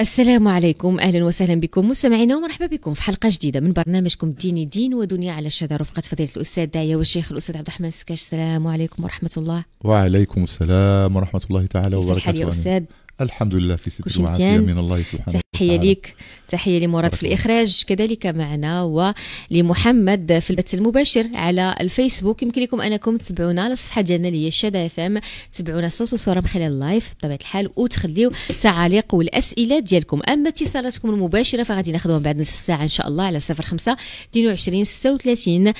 السلام عليكم اهلا وسهلا بكم مستمعينا ومرحبا بكم في حلقه جديده من برنامجكم ديني دين ودنيا على الشهاده رفقه فضيله الاستاذ داعيه والشيخ الاستاذ عبد الرحمن السكاش السلام عليكم ورحمه الله وعليكم السلام ورحمه الله تعالى وبركاته الحمد لله في ستر وعافيه من الله سبحانه وتعالى تحيه ليك تحية لمراد في الإخراج كذلك معنا ولمحمد في البث المباشر على الفيسبوك يمكن لكم أنكم تتبعونا على الصفحة ديالنا اللي هي شادة اف ام تتبعونا صوت وصورة من خلال اللايف بطبيعة الحال وتخليو تعاليق والأسئلة ديالكم أما اتصالاتكم المباشرة فغادي ناخذهم بعد نصف ساعة إن شاء الله على 05 22 36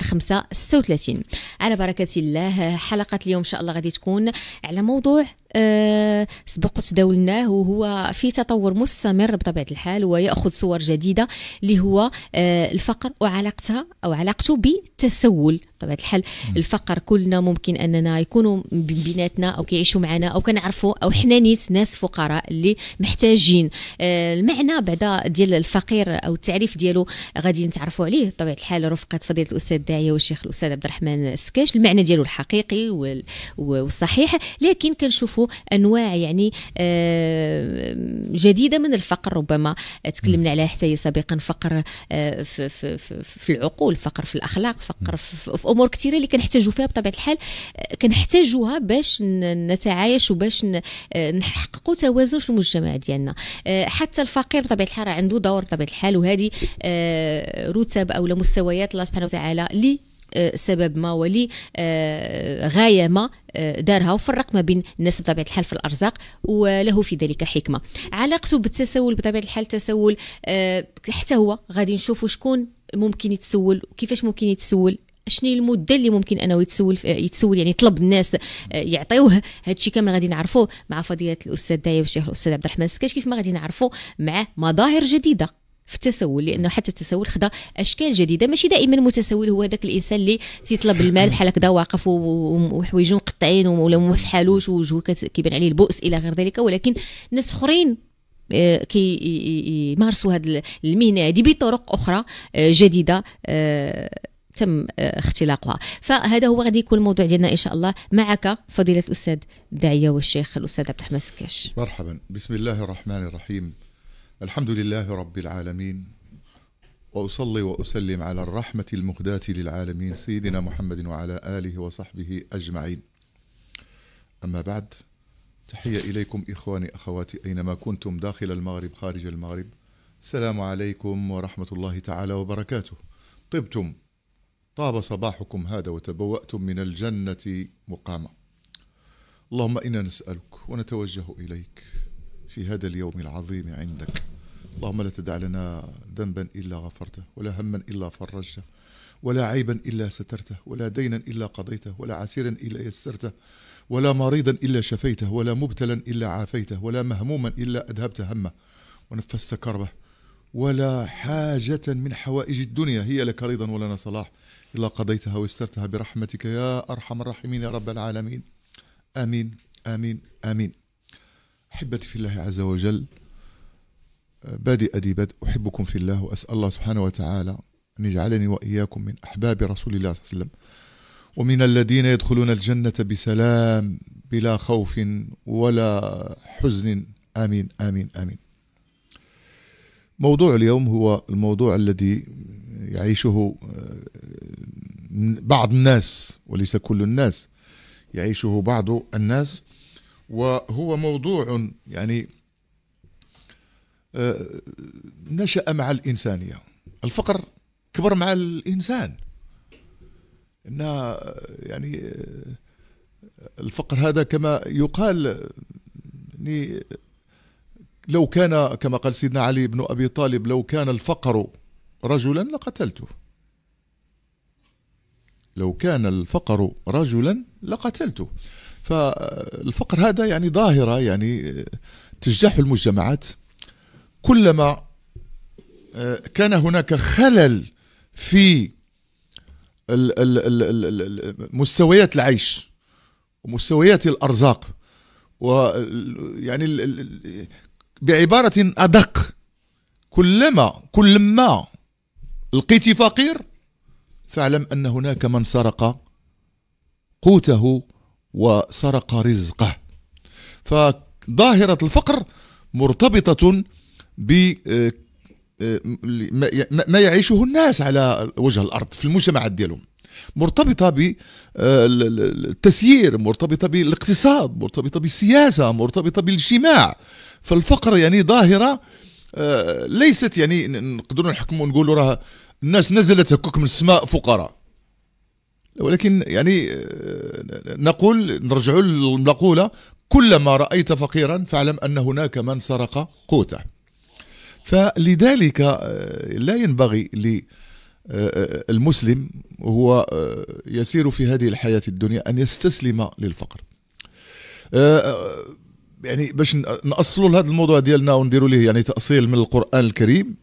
05 36 على بركة الله حلقة اليوم إن شاء الله غادي تكون على موضوع أه سبق وتداولناه وهو في تطور مستمر بطبيعة الحال و ويأخذ صور جديدة اللي هو آه، الفقر وعلاقتها أو علاقته بالتسول بطبيعه الحال الفقر كلنا ممكن اننا يكونوا بيناتنا او كيعيشوا معنا او كنعرفوا او حنا نيت ناس فقراء اللي محتاجين آه، المعنى بعدا ديال الفقير او التعريف ديالو غادي نتعرفوا عليه بطبيعه الحال رفقه فضيله الاستاذ داعيه والشيخ الاستاذ عبد الرحمن السكاش المعنى ديالو الحقيقي والصحيح لكن كنشوفوا انواع يعني آه، جديده من الفقر ربما تكلمنا عليها حتى سابقا فقر في, في, في, في العقول فقر في الاخلاق فقر في امور كثيره اللي كنحتاجوا فيها بطبيعه الحال آه، كنحتاجوها باش نتعايش وباش آه، نحققوا توازن في المجتمع ديالنا آه، حتى الفقير بطبيعه الحال راه عنده دور بطبيعه الحال وهذه رتب او مستويات الله سبحانه وتعالى لي سبب ما ولي غايه ما دارها وفرق ما بين الناس بطبيعه الحال في الارزاق وله في ذلك حكمه علاقته بالتسول بطبيعه الحال التسول حتى هو غادي نشوفوا شكون ممكن يتسول وكيفاش ممكن يتسول شنو المده اللي ممكن انه يتسول يتسول يعني طلب الناس آه، يعطيوه هذا الشيء كامل غادي نعرفوه مع فضيله الاستاذ دايب والشيخ الاستاذ عبد الرحمن السكاش كيف ما غادي نعرفوه مع مظاهر جديده في التسول لانه حتى التسول خدا اشكال جديده ماشي دائما المتسول هو ذاك الانسان اللي تيطلب المال بحال هكذا واقف وحويجو مقطعين ولا ما فحالوش ووجهه كيبان عليه البؤس الى غير ذلك ولكن ناس اخرين آه، يمارسوا هذه المهنه هذه بطرق اخرى آه، جديده تم آه، اختلاقها فهذا هو غادي يكون الموضوع ديالنا ان شاء الله معك فضيله الاستاذ الداعيه والشيخ الاستاذ عبد الرحمن السكاش مرحبا بسم الله الرحمن الرحيم الحمد لله رب العالمين واصلي واسلم على الرحمه المهداه للعالمين سيدنا محمد وعلى اله وصحبه اجمعين اما بعد تحيه اليكم اخواني اخواتي اينما كنتم داخل المغرب خارج المغرب السلام عليكم ورحمه الله تعالى وبركاته طبتم طاب صباحكم هذا وتبوأتم من الجنة مقاما اللهم إنا نسألك ونتوجه إليك في هذا اليوم العظيم عندك اللهم لا تدع لنا ذنبا إلا غفرته ولا هما إلا فرجته ولا عيبا إلا سترته ولا دينا إلا قضيته ولا عسيرا إلا يسرته ولا مريضا إلا شفيته ولا مبتلا إلا عافيته ولا مهموما إلا أذهبت همه ونفست كربه ولا حاجة من حوائج الدنيا هي لك رضا ولنا صلاح إلا قضيتها ويسرتها برحمتك يا أرحم الراحمين يا رب العالمين آمين آمين آمين أحبتي في الله عز وجل بادئ ذي بدء أحبكم في الله وأسأل الله سبحانه وتعالى أن يجعلني وإياكم من أحباب رسول الله صلى الله عليه وسلم ومن الذين يدخلون الجنة بسلام بلا خوف ولا حزن آمين آمين آمين موضوع اليوم هو الموضوع الذي يعيشه آه، بعض الناس وليس كل الناس يعيشه بعض الناس وهو موضوع يعني آه، نشأ مع الإنسانية الفقر كبر مع الإنسان إن آه، يعني الفقر هذا كما يقال يعني، لو كان كما قال سيدنا علي بن أبي طالب لو كان الفقر رجلا لقتلته لو كان الفقر رجلا لقتلته فالفقر هذا يعني ظاهرة يعني تجتاح المجتمعات كلما آه، كان هناك خلل في مستويات العيش ومستويات الارزاق ويعني بعبارة أدق كلما كلما لقيت فقير فاعلم أن هناك من سرق قوته وسرق رزقه فظاهرة الفقر مرتبطة ب آه، آه، ما يعيشه الناس على وجه الأرض في المجتمعات ديالهم مرتبطه بالتسيير آه، مرتبطه بالاقتصاد مرتبطه بالسياسه مرتبطه بالاجتماع فالفقر يعني ظاهره آه، ليست يعني نقدروا نحكموا نقولوا راه الناس نزلت هكوك من السماء فقراء ولكن يعني آه، نقول نرجعوا للمقوله كلما رايت فقيرا فاعلم ان هناك من سرق قوته فلذلك لا ينبغي المسلم هو آه، يسير في هذه الحياة الدنيا أن يستسلم للفقر آه، آه، يعني باش نأصلوا لهذا الموضوع ديالنا ونديروا ليه يعني تأصيل من القرآن الكريم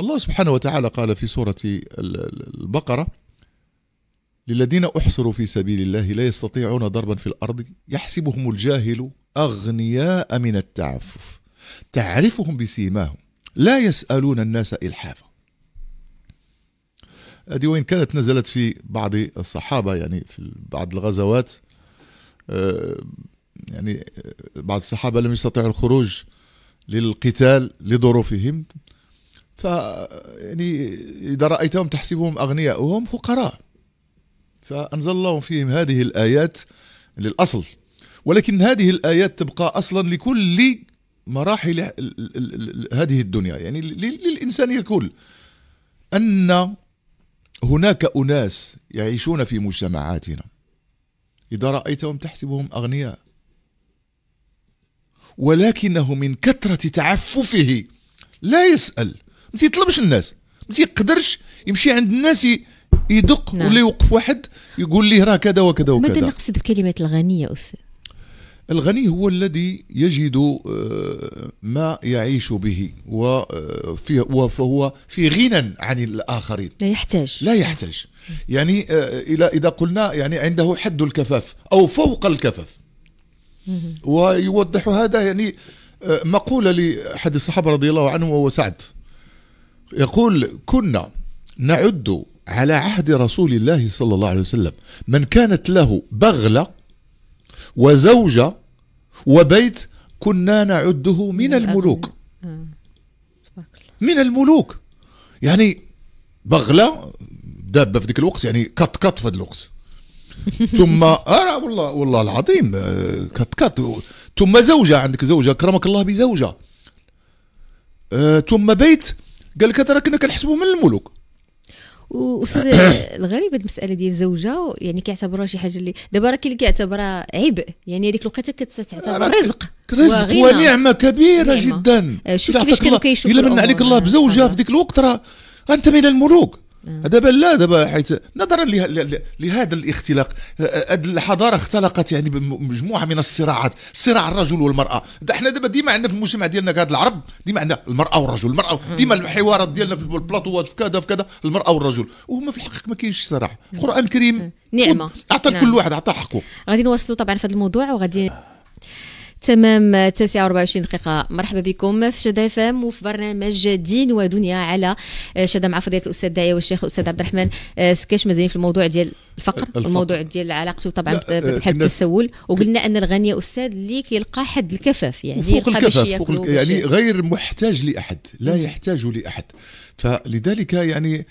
الله سبحانه وتعالى قال في سورة البقرة للذين أحصروا في سبيل الله لا يستطيعون ضربا في الأرض يحسبهم الجاهل أغنياء من التعفف تعرفهم بسيماهم لا يسألون الناس إلحافا هذه وإن كانت نزلت في بعض الصحابة يعني في بعض الغزوات آه، يعني آه، بعض الصحابة لم يستطيعوا الخروج للقتال لظروفهم ف يعني إذا رأيتهم تحسبهم أغنياء وهم فقراء فأنزل الله فيهم هذه الآيات للأصل ولكن هذه الآيات تبقى أصلا لكل مراحل هذه الدنيا يعني للإنسان ككل أن هناك أناس يعيشون في مجتمعاتنا إذا رأيتهم تحسبهم أغنياء ولكنه من كثرة تعففه لا يسأل ما تيطلبش الناس ما تيقدرش يمشي عند الناس يدق نعم. ولا يوقف واحد يقول ليه راه كذا وكذا وكذا ماذا نقصد بكلمة الغنية أستاذ الغني هو الذي يجد آه، ما يعيش به وهو آه، في غنى عن الآخرين لا يحتاج لا يحتاج يعني آه، إذا قلنا يعني عنده حد الكفاف أو فوق الكفاف ويوضح هذا يعني مقولة لأحد الصحابة رضي الله عنه وهو سعد يقول كنا نعد على عهد رسول الله صلى الله عليه وسلم من كانت له بغله وزوجة وبيت كنا نعده من الملوك آه. من الملوك يعني بغلة دابة في ذاك الوقت يعني كات كات في هذا الوقت ثم اه والله والله العظيم آه، كات كات ثم زوجة عندك زوجة كرمك الله بزوجة آه، ثم بيت قال لك تركنا كنا كنحسبوا من الملوك وصد الغريب هذه المساله ديال الزوجه يعني كيعتبروها شي حاجه اللي دابا راه كاين اللي كيعتبرها عبء يعني هذيك الوقيته كتعتبر رزق رزق ونعمه كبيره نعمة. جدا آه، شوف كيفاش كانوا كيشوفوا الا من عليك الله آه، بزوجه في ذيك الوقت راه انت من الملوك دابا نعم. لا دابا حيت نظرا لهذا الاختلاق الحضاره اختلقت يعني بمجموعه من الصراعات صراع الرجل والمراه دا حنا دابا ديما عندنا في المجتمع ديالنا كاد العرب ديما عندنا المراه والرجل المراه ديما الحوارات ديالنا في البلاطوات في كذا في كذا المراه والرجل وهما في الحقيقه ما كاينش صراع القران الكريم نعمه اعطى نعم. كل واحد اعطى حقه غادي نواصلوا طبعا في هذا الموضوع وغادي تمام 29 دقيقة مرحبا بكم في شدا فام وفي برنامج دين ودنيا على آه، شدا مع فضيلة الأستاذ داعية والشيخ الأستاذ عبد الرحمن آه، سكاش مازالين في الموضوع ديال الفقر, الفقر. الموضوع ديال علاقته طبعا آه، بحب التسول وقلنا أن الغني أستاذ اللي كيلقى حد الكفاف يعني فوق الكفاف فوق يعني غير محتاج لأحد لا يحتاج لأحد فلذلك يعني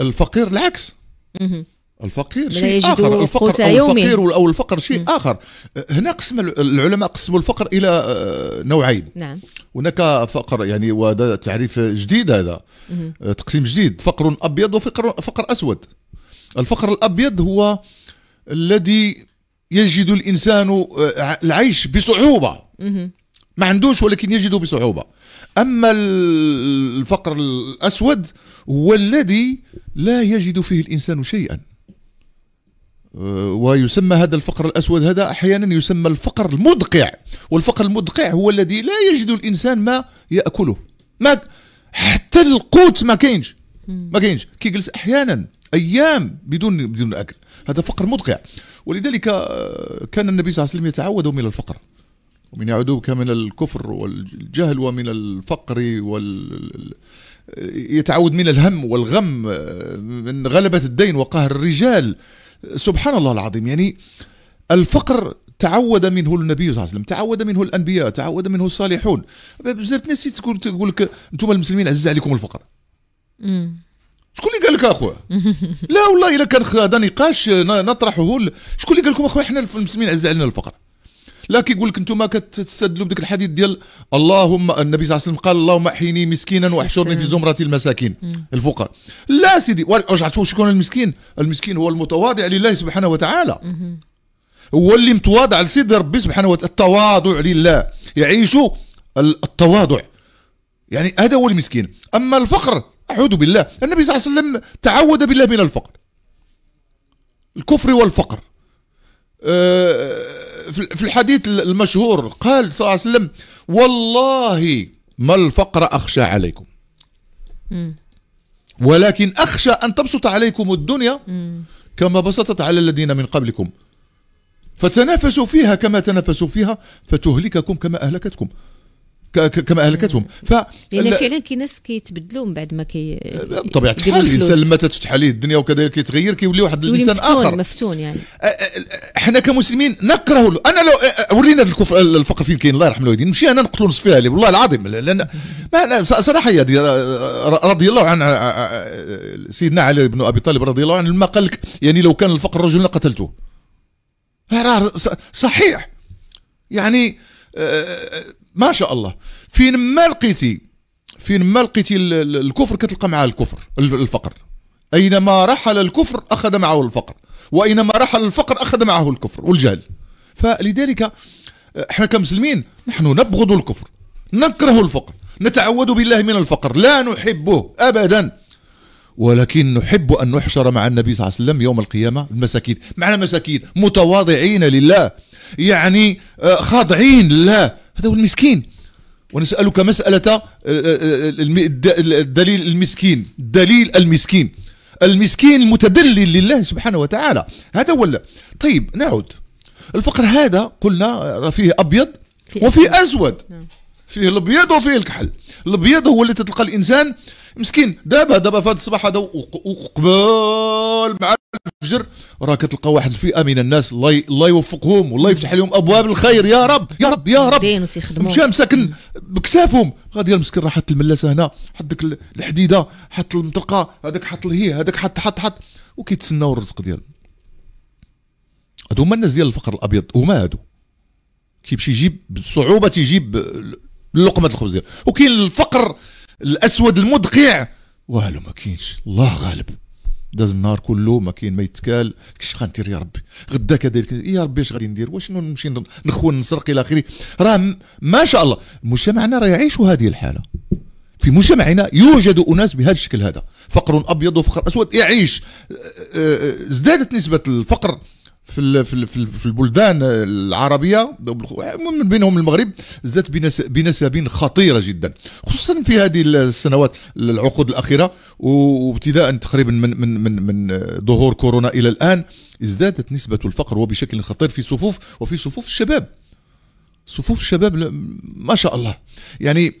الفقير العكس الفقير شيء اخر الفقر او الفقير او الفقر شيء م. اخر هنا قسم العلماء قسموا الفقر الى آه، نوعين نعم هناك فقر يعني وهذا تعريف جديد هذا م. آه، تقسيم جديد فقر ابيض وفقر فقر اسود الفقر الابيض هو الذي يجد الانسان آه، العيش بصعوبه م. ما عندوش ولكن يجده بصعوبه اما الفقر الاسود هو الذي لا يجد فيه الانسان شيئا آه، ويسمى هذا الفقر الأسود هذا أحيانا يسمى الفقر المدقع والفقر المدقع هو الذي لا يجد الإنسان ما يأكله ما حتى القوت ما كاينش ما كاينش كيجلس أحيانا أيام بدون بدون أكل هذا فقر مدقع ولذلك آه، كان النبي صلى الله عليه وسلم يتعود من الفقر ومن يعودوك من الكفر والجهل ومن الفقر وال يتعود من الهم والغم آه، من غلبة الدين وقهر الرجال سبحان الله العظيم يعني الفقر تعود منه النبي صلى الله عليه وسلم تعود منه الانبياء تعود منه الصالحون بزاف ناس تقول لك انتم المسلمين عزيز عليكم الفقر شكون اللي قال لك اخويا لا والله الا كان هذا نقاش نطرحه شكون اللي قال لكم اخويا حنا المسلمين عز علينا الفقر لا كيقول لك انتم كتستدلوا بديك الحديث ديال اللهم النبي صلى الله عليه وسلم قال اللهم احيني مسكينا واحشرني في زمره المساكين الفقراء لا سيدي رجعتوا شكون المسكين المسكين هو المتواضع لله سبحانه وتعالى هو اللي متواضع لسيد ربي سبحانه وتعالى التواضع لله يعيش التواضع يعني هذا هو المسكين اما الفقر اعوذ بالله النبي صلى الله عليه وسلم تعوذ بالله من الفقر الكفر والفقر أه في الحديث المشهور قال صلى الله عليه وسلم والله ما الفقر أخشى عليكم ولكن أخشى أن تبسط عليكم الدنيا كما بسطت على الذين من قبلكم فتنافسوا فيها كما تنافسوا فيها فتهلككم كما أهلكتكم كما اهلكتهم ف يعني لان فعلا كاين ناس كيتبدلوا من بعد ما كي بطبيعه الحال الانسان لما تفتح عليه الدنيا وكذا كيتغير كيولي واحد الانسان اخر مفتون يعني حنا كمسلمين نكره له. انا لو ورينا الكفر الفقر فين كاين الله يرحم الوالدين نمشي انا نقتلوا نصفي عليه والله العظيم لان ما صراحه يا رضي الله عن سيدنا علي بن ابي طالب رضي الله عنه لما قال لك يعني لو كان الفقر رجل لقتلته راه صحيح يعني ما شاء الله فين ما لقيتي فين ما لقيتي الكفر كتلقى معاه الكفر الفقر اينما رحل الكفر اخذ معه الفقر واينما رحل الفقر اخذ معه الكفر والجهل فلذلك احنا كمسلمين نحن نبغض الكفر نكره الفقر نتعوذ بالله من الفقر لا نحبه ابدا ولكن نحب ان نحشر مع النبي صلى الله عليه وسلم يوم القيامه المساكين معنا مساكين متواضعين لله يعني آه، خاضعين لله هذا هو المسكين ونسألك مسألة آه، آه، الدليل المسكين دليل المسكين المسكين المتدلل لله سبحانه وتعالى هذا ولا طيب نعود الفقر هذا قلنا آه، فيه أبيض وفيه أسود نعم. فيه الأبيض وفيه الكحل الأبيض هو اللي تتلقى الإنسان مسكين دابا دابا في هذا الصباح هذا وقبال مع الفجر راه كتلقى واحد الفئه من الناس الله الله يوفقهم والله يفتح لهم ابواب الخير يا رب يا رب يا رب مشى مساكن بكتافهم غادي المسكين راه حط الملاسه هنا حط ديك الحديده حط المطرقه هذاك حط الهي هذاك حط حط حط وكيتسناو الرزق ديالهم هادو هما الناس ديال الفقر الابيض هما هادو كيمشي يجيب بصعوبه تيجيب لقمه الخبز ديالو وكاين الفقر الاسود المدقيع والو ما كاينش الله غالب داز النهار كله ما كاين ما يتكال كش غندير يا ربي غدا كذلك يا ربي اش غادي ندير واش نمشي نخون نسرق الى اخره راه ما شاء الله مجتمعنا راه يعيش هذه الحاله في مجتمعنا يوجد اناس بهذا الشكل هذا فقر ابيض وفقر اسود يعيش ازدادت أه، أه، أه، نسبه الفقر في في في البلدان العربيه من بينهم المغرب زادت بنسب خطيره جدا خصوصا في هذه السنوات العقود الاخيره وابتداء تقريبا من من من من ظهور كورونا الى الان ازدادت نسبه الفقر وبشكل خطير في صفوف وفي صفوف الشباب صفوف الشباب ما شاء الله يعني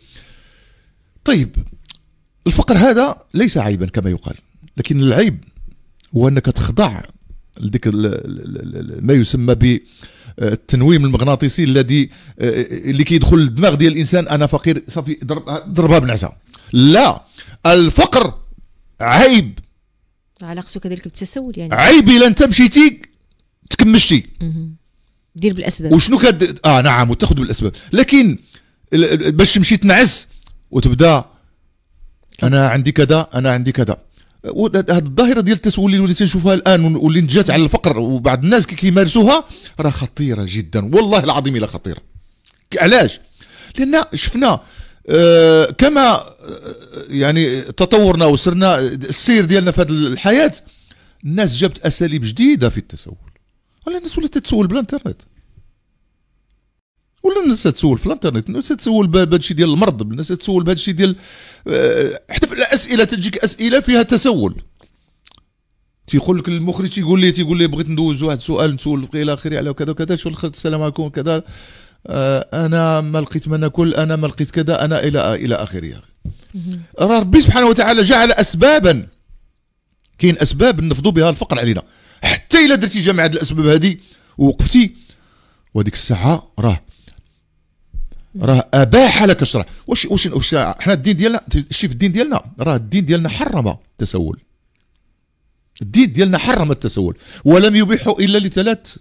طيب الفقر هذا ليس عيبا كما يقال لكن العيب هو انك تخضع لديك ما يسمى ب آه، التنويم المغناطيسي الذي آه، اللي كيدخل للدماغ ديال الانسان انا فقير صافي ضربها بنعسها لا الفقر عيب علاقته كذلك بالتسول يعني عيب الا انت مشيتي تكمشتي دير بالاسباب وشنو كد اه نعم وتاخذ بالاسباب لكن باش تمشي تنعس وتبدا انا عندي كذا انا عندي كذا هذه الظاهره ديال التسول اللي تنشوفها الان واللي نجات على الفقر وبعض الناس كيمارسوها راه خطيره جدا والله العظيم الا خطيره علاش لان شفنا آه، كما آه، يعني تطورنا وسرنا السير ديالنا في هذه الحياه الناس جابت اساليب جديده في التسول الناس ولات تتسول بالانترنت ولا الناس تسول في الانترنت الناس تسول بهذا الشيء ديال المرض الناس تسول بهذا الشيء ديال آه، حتى الاسئله تجيك اسئله فيها تسول تيقول لك المخرج تيقول لي تيقول لي بغيت ندوز واحد سؤال نسول الى اخره على كذا وكذا شو الخير السلام عليكم كذا آه، انا ما لقيت ما ناكل انا ما لقيت كذا انا الى الى اخره راه ربي سبحانه وتعالى جعل اسبابا كاين اسباب نفضوا بها الفقر علينا حتى الا درتي جامعه الاسباب هذه ووقفتي وهذيك الساعه راه راه اباح لك الشرع واش واش واش حنا الدين ديالنا شتي في الدين ديالنا راه الدين ديالنا حرم التسول الدين ديالنا حرم التسول ولم يبيحه الا لثلاث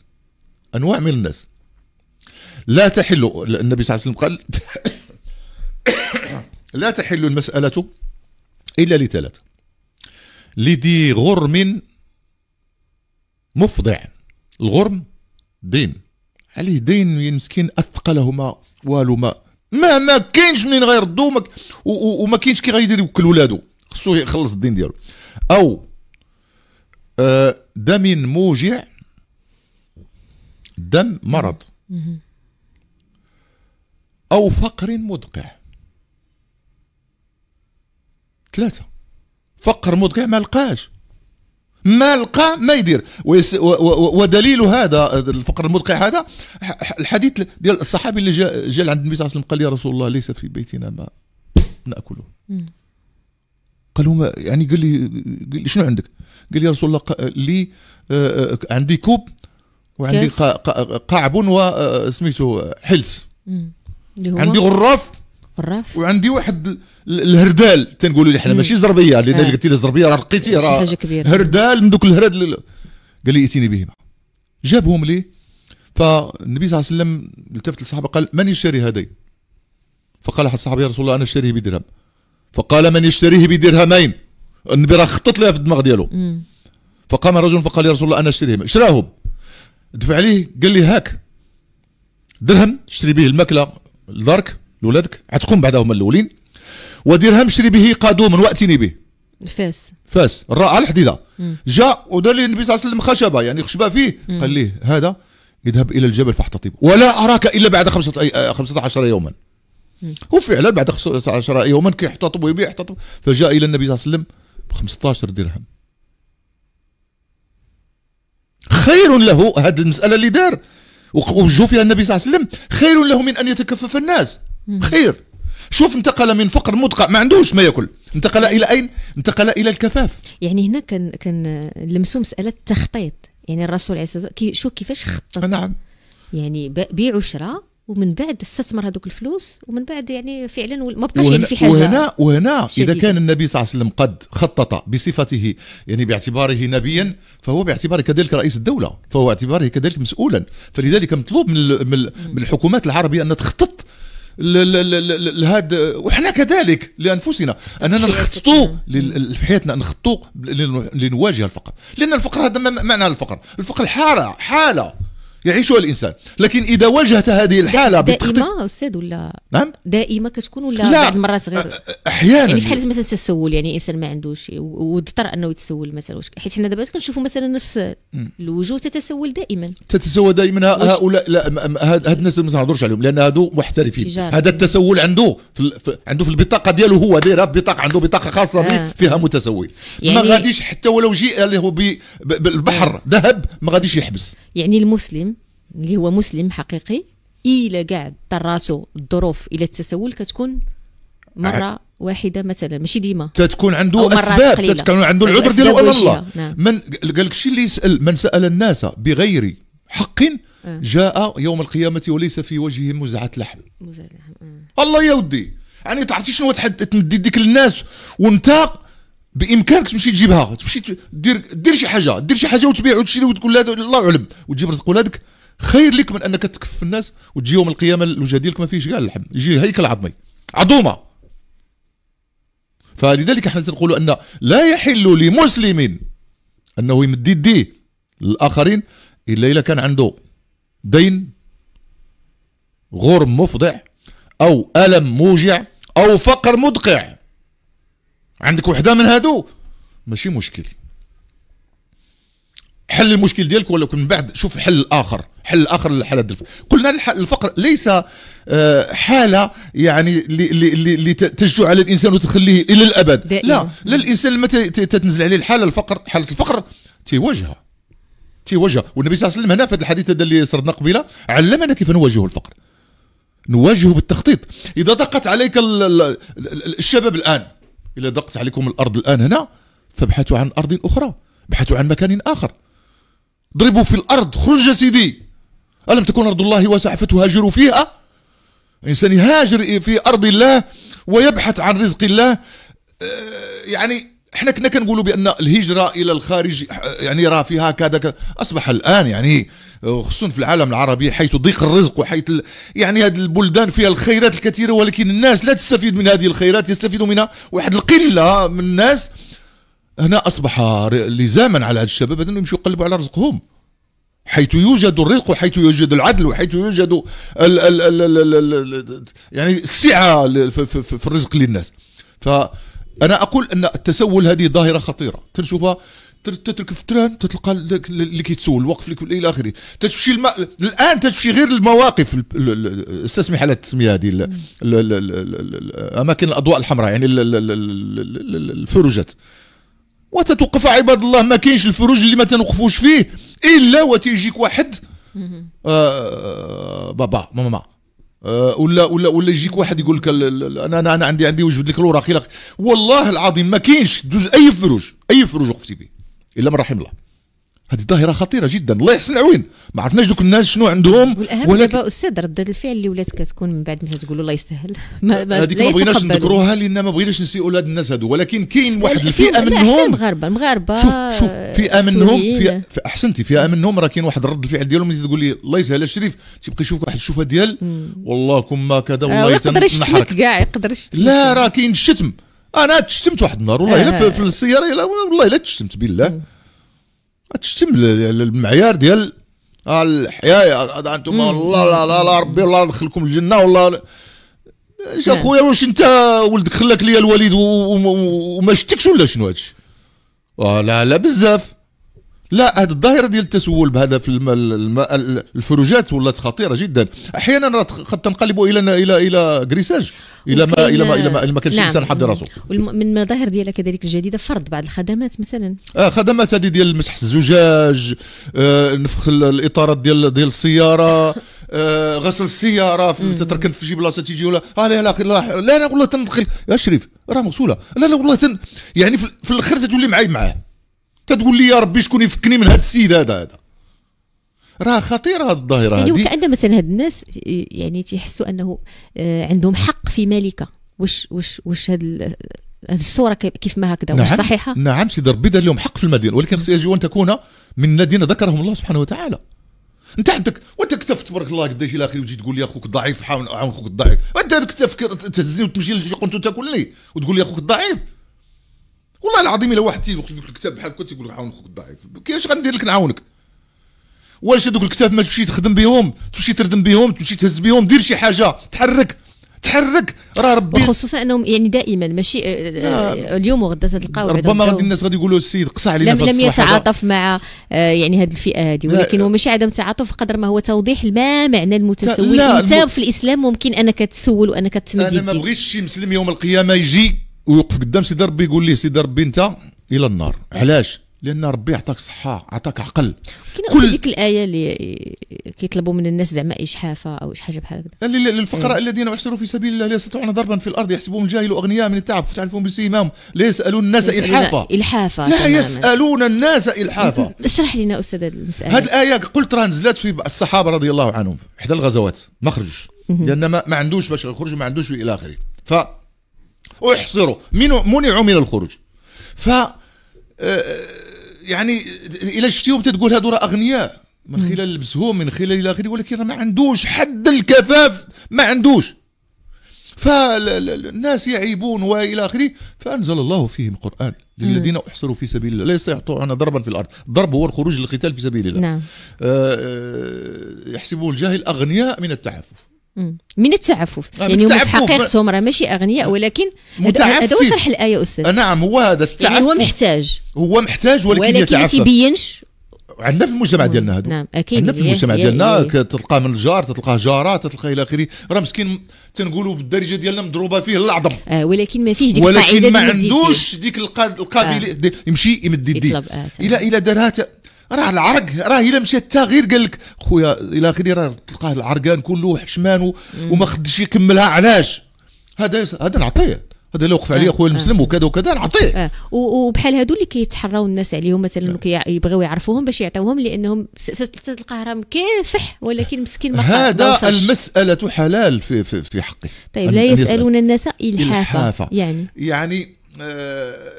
انواع من الناس لا تحل النبي صلى الله عليه وسلم قال لا تحل المساله الا لثلاث لذي غرم مفضع الغرم دين عليه دين مسكين اثقلهما والو ما ما ما كاينش منين غيردو وما, وما كاينش كي غيدير يوكل ولادو خصو يخلص الدين ديالو او آه، دم موجع دم مرض او فقر مدقع ثلاثه فقر مدقع ما لقاش ما لقى ما يدير ودليل هذا الفقر المدقع هذا الحديث ديال الصحابي اللي جاء جا عند النبي صلى الله عليه وسلم قال يا رسول الله ليس في بيتنا ما ناكله قالوا ما يعني قال لي قال لي شنو عندك؟ قال لي يا رسول الله لي آه،, آه عندي كوب وعندي قعب وسميته آه، حلس عندي غراف الرف وعندي واحد الهردال تنقولوا لي حنا ماشي زربيه لان آه. قلتي لي زربيه راه لقيتي راه هردال من دوك الهرد قال لي ائتيني بهما جابهم لي فالنبي صلى الله عليه وسلم التفت للصحابه قال من يشتري هذين فقال احد الصحابه يا رسول الله انا اشتريه بدرهم فقال من يشتريه بدرهمين النبي راه خطط لها في الدماغ ديالو فقام رجل فقال يا رسول الله انا اشتريهم اشراهم دفع عليه قال لي هاك درهم اشتري به الماكله لدارك لولادك عتقوم بعدا هما الاولين ودرهم شري به قادوما واتني به فاس فاس الراء على الحديده جاء ودار لي النبي صلى الله عليه وسلم خشبه يعني خشبه فيه مم. قال ليه هذا اذهب الى الجبل فاحتطب ولا اراك الا بعد 15 آه، يوما وفعلا بعد 15 يوما كيحتطب ويبيع يحتطب فجاء الى النبي صلى الله عليه وسلم ب 15 درهم خير له هذه المساله اللي دار وجو فيها النبي صلى الله عليه وسلم خير له من ان يتكفف الناس خير شوف انتقل من فقر مدقع ما عندوش ما ياكل انتقل الى اين انتقل الى الكفاف يعني هنا كان كان لمسوا مساله التخطيط يعني الرسول عليه الصلاه والسلام شو كيفاش خطط آه، نعم يعني بيع وشراء ومن بعد استثمر هذوك الفلوس ومن بعد يعني فعلا ما بقاش يعني في حاجه وهنا وهنا شديدة. اذا كان النبي صلى الله عليه وسلم قد خطط بصفته يعني باعتباره نبيا فهو باعتباره كذلك رئيس الدوله فهو باعتباره كذلك مسؤولا فلذلك مطلوب من من الحكومات العربيه ان تخطط لهذا وحنا كذلك لانفسنا اننا نخططوا في حياتنا نخططوا لنواجه الفقر لان الفقر هذا ما معنى الفقر الفقر حاله حاله يعيشها الانسان لكن اذا واجهت هذه الحاله دائمه بتخت... استاذ ولا نعم دائمه كتكون ولا لا. بعض المرات غير احيانا يعني في حاله مثلا التسول يعني الانسان ما عندوش واضطر انه يتسول مثلا وش... حيت حنا دابا كنشوفوا مثلا نفس الوجوه تتسول دائما تتسول دائما هؤلاء لا هاد الناس ما تهضرش عليهم لان هادو محترفين هذا التسول عنده في في عنده في البطاقه ديالو هو دايرها بطاقه عنده بطاقه خاصه به آه. فيها متسول يعني ما غاديش حتى ولو جيء له بالبحر ذهب ما غاديش يحبس يعني المسلم اللي هو مسلم حقيقي الا كاع طراته الظروف الى التسول كتكون مره أه. واحده مثلا ماشي ديما تتكون عنده اسباب تتكون عنده العذر ديالو امام الله نعم. من قال لك الشيء اللي يسال من سال الناس بغير حق أه. جاء يوم القيامه وليس في وجهه مزعه لحم مزعه أه. الله يا ودي يعني تعرفتي شنو تمد يديك للناس وانت بامكانك تمشي تجيبها تمشي دير دير شي حاجه دير شي حاجه وتبيع وتشري وتقول الله اعلم وتجيب رزق ولادك خير لك من انك تكف الناس وتجي يوم القيامه الوجه ما فيش كاع اللحم يجي هيكل عظمي عظومه فلذلك احنا تنقولوا ان لا يحل لمسلم انه يمد يديه للاخرين الا اذا كان عنده دين غرم مفضع او الم موجع او فقر مدقع عندك وحده من هادو ماشي مشكل حل المشكل ديالك ولكن من بعد شوف حل اخر حل اخر الفقر قلنا الفقر ليس آه، حاله يعني اللي تجتو على الانسان وتخليه الى الابد لا لا الانسان لما تتنزل عليه الحاله الفقر حاله الفقر تيواجهها تيواجهها والنبي صلى الله عليه وسلم هنا في هذا الحديث هذا اللي سردنا قبيله علمنا كيف نواجه الفقر نواجهه بالتخطيط اذا ضاقت عليك الشباب الان اذا ضاقت عليكم الارض الان هنا فابحثوا عن ارض اخرى ابحثوا عن مكان اخر اضربوا في الأرض خرج سيدي ألم تكن أرض الله واسعة فتهاجروا فيها الإنسان يهاجر في أرض الله ويبحث عن رزق الله آه، يعني احنا كنا كنقولوا بان الهجره الى الخارج يعني راه فيها كذا كذا اصبح الان يعني آه، خصوصا في العالم العربي حيث ضيق الرزق وحيث يعني هذه البلدان فيها الخيرات الكثيره ولكن الناس لا تستفيد من هذه الخيرات يستفيد منها واحد القله من الناس هنا أصبح لزاما على هذا الشباب أنهم يمشوا يقلبوا على رزقهم حيث يوجد الرزق وحيث يوجد العدل وحيث يوجد الـ الـ الـ الـ الـ يعني السعة في الرزق للناس فأنا أقول أن التسول هذه ظاهرة خطيرة تنشوفها تترك في التران تتلقى اللي كيتسول الوقف الى اخره تتمشي الم... الان تتمشي غير المواقف استسمح على التسميه هذه اماكن الاضواء الحمراء يعني الفرجات وتتوقف عباد الله ما كاينش الفروج اللي ما تنوقفوش فيه الا وتيجيك واحد آه, آه، بابا ماما آه ولا ولا ولا يجيك واحد يقول لك انا انا انا عندي عندي وجبت لك الوراق والله العظيم ما كاينش دوز اي فروج اي فروج وقفتي فيه الا من رحم الله هذه ظاهره خطيره جدا الله يحسن العوين ما عرفناش دوك الناس شنو عندهم والاهم ولكن... دابا استاذ ردات الفعل اللي ولات كتكون من بعد ما تقولوا الله يسهل ما هذيك ما بغيناش نذكروها لان ما بغيناش نسيئوا لهاد الناس هادو ولكن كاين واحد الفئه منهم المغاربه المغاربه شوف شوف فئه منهم فئه احسنتي فئه منهم راه كاين واحد رد الفعل ديالهم اللي تقول لي الله يسهل الشريف تيبقى يشوف واحد الشوفه ديال والله كما كذا والله آه يقدر يشتمك كاع يقدر يشتمك لا راه كاين الشتم انا تشتمت واحد النهار والله الا آه. في السياره والله الا تشتمت بالله تشتم المعيار ديال آه، الحياه هذا انتم والله لا لا, لا ربي الله يدخلكم الجنه والله اش نعم. اخويا واش انت ولدك خلاك ليا الوالد وما شتكش ولا شنو هادشي آه، لا لا بزاف لا هذه الظاهره ديال التسول بهذا في الم... الم... الفروجات ولات خطيره جدا احيانا قد تنقلب الى الى الى كريساج الى ما الى ما الى ما, ما كانش نعم. الانسان نعم. حد راسه من المظاهر ديالها كذلك الجديده فرض بعض الخدمات مثلا اه خدمات هذه ديال مسح الزجاج آه نفخ الاطارات ديال ديال السياره آه غسل السياره تتركن في شي بلاصه تيجي ولا آه لا لا لا لا والله تندخل يا شريف راه مغسوله لا لا والله تن يعني في, في الاخر تتولي معاي معاه تتقول لي يا ربي شكون يفكني من هذا السيد هذا هذا راه خطيره هذه الظاهره هذه يعني وكان مثلا هاد الناس يعني تيحسوا انه آه، عندهم حق في مالكه واش واش واش هاد الصوره كيف ما هكذا نعم صحيحه نعم سيدي ربي دار لهم حق في المدينه ولكن خص يجب ان تكون من الذين ذكرهم الله سبحانه وتعالى انت عندك وانت كتفت تبارك الله قداش الى اخره وتجي تقول لي اخوك ضعيف حاول اعاون اخوك الضعيف انت هذاك التفكير تهزي وتمشي للجي قنت تاكلني وتقول لي اخوك ضعيف والله العظيم الا واحد تيوقف في الكتاب بحال هكا تيقول لك عاون خوك الضعيف كيفاش غندير لك نعاونك واش هذوك الكتاب ما تمشي تخدم بهم تمشي تردم بهم تمشي تهز بهم دير شي حاجه تحرك تحرك راه ربي خصوصا انهم يعني دائما ماشي آه، آه، اليوم وغدا تلقاو ربما غادي الناس غادي يقولوا السيد قصى علينا لم, لم يتعاطف مع آه، يعني هذه الفئه هذه ولكن هو ماشي عدم تعاطف قدر ما هو توضيح ما معنى المتسول انت الم... في الاسلام ممكن انك تسول وانك تمد انا ما بغيتش شي مسلم يوم القيامه يجي ويوقف قدام سيدي ربي يقول ليه سيدي ربي انت الى النار علاش لان ربي عطاك صحه عطاك عقل كل ديك الايه اللي كيطلبوا من الناس زعما اشحافه او شي حاجه بحال هكذا للفقراء إيه. الذين احشروا في سبيل الله لا يستطيعون ضربا في الارض يحسبهم الجاهل اغنياء من التعب فتعرفون بسيماهم لا يسالون الناس الحافه الحافه لا يسالون الناس الحافه اشرح لنا استاذ المساله هذه الايه قلت راه نزلت في الصحابه رضي الله عنهم احدى الغزوات ما خرجوش لان ما, ما عندوش باش يخرج ما عندوش الى اخره احصروا منعوا من الخروج ف آه، يعني الى شتيهم تتقول هذو راه اغنياء من خلال لبسهم من خلال الى اخره ولكن ما عندوش حد الكفاف ما عندوش فالناس يعيبون والى اخره فانزل الله فيهم القران للذين احصروا في سبيل الله لا يستطيعون ضربا في الارض الضرب هو الخروج للقتال في سبيل الله نعم. آه, آه، يحسبه الجاهل اغنياء من التعفف من التعفف آه، يعني هم في حقيقتهم راه ماشي اغنياء آه. ولكن هذا هو شرح الايه استاذ آه، نعم هو هذا التعفف يعني هو محتاج هو محتاج ولكن, ولكن يتعفف ولكن ما عندنا في المجتمع ديالنا هادو نعم اكيد عندنا في إيه، المجتمع إيه، ديالنا إيه. تلقى من الجار تلقى جاره تلقى الى اخره راه مسكين تنقولوا بالدارجه ديالنا مضروبه فيه العظم آه ولكن ما فيش ديك ولكن ما عندوش ديك القابليه آه. دي يمشي يمد يديه الى الى دارها راه العرق راه الا مشات حتى غير قال لك خويا الى اخره راه تلقاه العرقان كله حشمان وما خدش يكملها علاش هذا هذا نعطيه هذا اللي وقف عليه اخويا آه. المسلم آه. وكذا وكذا نعطيه آه. وبحال هادو اللي كيتحراو الناس عليهم مثلا يبغيو يعرفوهم باش يعطيوهم لانهم تلقاه راه مكافح ولكن مسكين ما هذا المساله حلال في في, في حقه طيب لا يسالون الناس الحافه, إلحافة. يعني يعني آه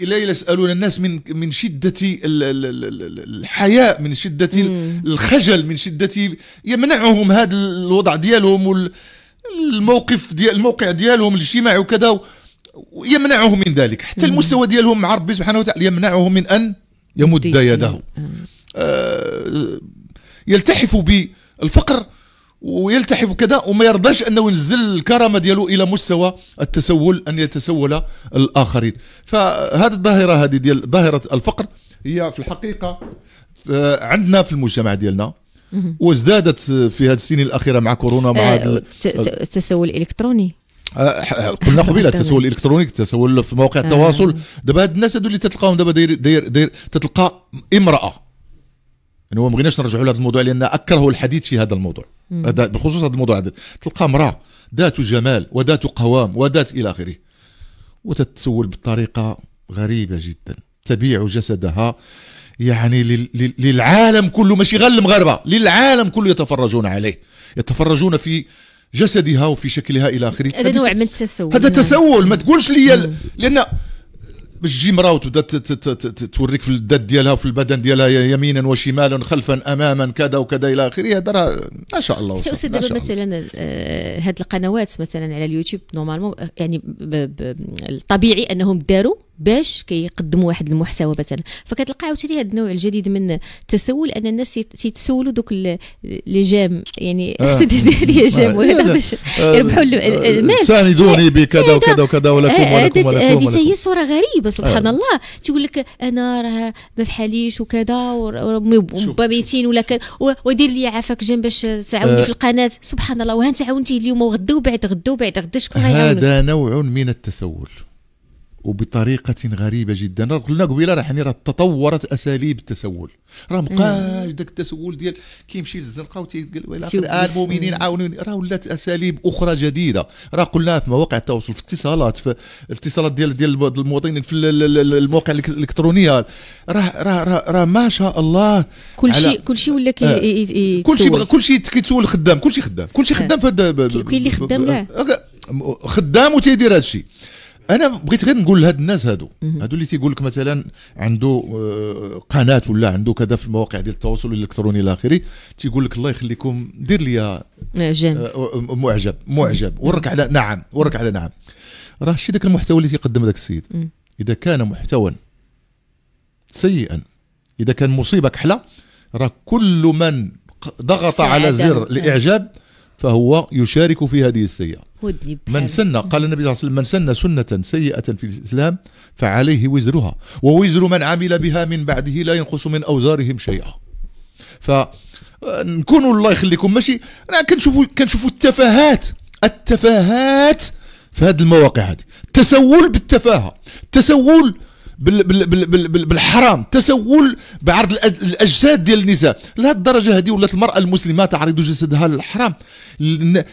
لا يسالون الناس من من شده الحياء من شده الخجل من شده يمنعهم هذا الوضع ديالهم الموقف ديال الموقع ديالهم الاجتماعي وكذا يمنعهم من ذلك حتى المستوى ديالهم مع ربي سبحانه وتعالى يمنعهم من ان يمد يده آه, آه، يلتحف بالفقر ويلتحف كذا وما يرضاش انه ينزل الكرامه ديالو الى مستوى التسول ان يتسول الاخرين فهذه الظاهره هذه ديال ظاهره الفقر هي في الحقيقه آه، عندنا في المجتمع ديالنا وازدادت في هذه السنين الاخيره مع كورونا مع آه، التسول الالكتروني آه، قلنا قبيله التسول الالكتروني التسول في مواقع التواصل دابا هاد الناس هادو اللي تتلقاهم دابا داير داير داير تتلقى امراه يعني هو ما بغيناش نرجعوا لهذا الموضوع لان اكره الحديث في هذا الموضوع هذا بخصوص هذا الموضوع هذا تلقى امراه ذات جمال وذات قوام وذات الى اخره وتتسول بطريقه غريبه جدا تبيع جسدها يعني للعالم كله ماشي غير المغاربه للعالم كله يتفرجون عليه يتفرجون في جسدها وفي شكلها الى اخره هذا نوع من التسول هذا نعم. تسول ما تقولش لي لان باش تجي مراه وتبدا توريك في الدات ديالها وفي البدن ديالها يمينا وشمالا خلفا اماما كذا وكذا الى اخره هضره ما شاء الله سي استاذ دابا مثلا آه، هاد القنوات مثلا على اليوتيوب نورمالمون يعني الطبيعي انهم داروا باش كيقدموا واحد المحتوى مثلا فكتلقى عاوتاني هذا النوع الجديد من التسول ان الناس تيتسولوا دوك لي جام يعني حتى آه. لي جام آه. ولا باش آه. يربحوا المال ساندوني بكذا وكذا وكذا ولكم ولكم ولكم هذه هي صوره غريبه سبحان الله تيقول لك انا راه ما فحاليش وكذا ميتين ولا ودير لي عافاك جام باش تعاوني في القناه سبحان الله وهانت عاونتي اليوم وغدا وبعد غدا وبعد غدا شكون غيعاونك هذا نوع من التسول وبطريقه غريبه جدا راه قلنا قبيله راه يعني راه تطورت اساليب التسول راه مابقاش داك التسول ديال كيمشي للزنقه وتيقول ويلا آه، المؤمنين عاونوني راه ولات اساليب اخرى جديده راه قلناها في مواقع التواصل في اتصالات في الاتصالات ديال ديال المواطنين في المواقع الالكترونيه راه راه راه ما شاء الله كل شيء كل شيء ولا آه. كل شيء كل شيء كيتسول خدام كل شيء خدام كل شيء آه. خدام في هذا كاين اللي خدام لا خدام وتيدير هذا الشيء انا بغيت غير نقول لهاد الناس هادو هادو اللي تيقول لك مثلا عنده آه، قناه ولا عنده كذا في المواقع ديال التواصل الالكتروني الى اخره تيقول لك الله يخليكم دير لي آه، آه، معجب معجب ورك على نعم ورك على نعم راه شي ذاك المحتوى اللي تيقدم ذاك السيد اذا كان محتوى سيئا اذا كان مصيبه كحله راه كل من ضغط على زر الاعجاب فهو يشارك في هذه السيئه من سن قال النبي صلى الله عليه وسلم من سن سنة سيئة في الإسلام فعليه وزرها ووزر من عمل بها من بعده لا ينقص من أوزارهم شيئا فنكونوا الله يخليكم ماشي كنشوفوا كنشوفوا التفاهات التفاهات في هذه المواقع هذه التسول بالتفاهه التسول بال بال بال بال بال بالحرام تسول بعرض الاجساد ديال النساء لهذه الدرجه هذه ولات المراه المسلمه تعرض جسدها للحرام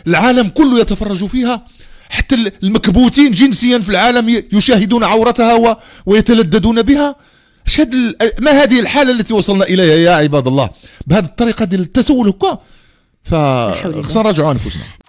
العالم كله يتفرج فيها حتى المكبوتين جنسيا في العالم يشاهدون عورتها ويتلددون بها شد ما هذه الحاله التي وصلنا اليها يا عباد الله بهذه الطريقه ديال التسول هكا فخصنا نراجعوا انفسنا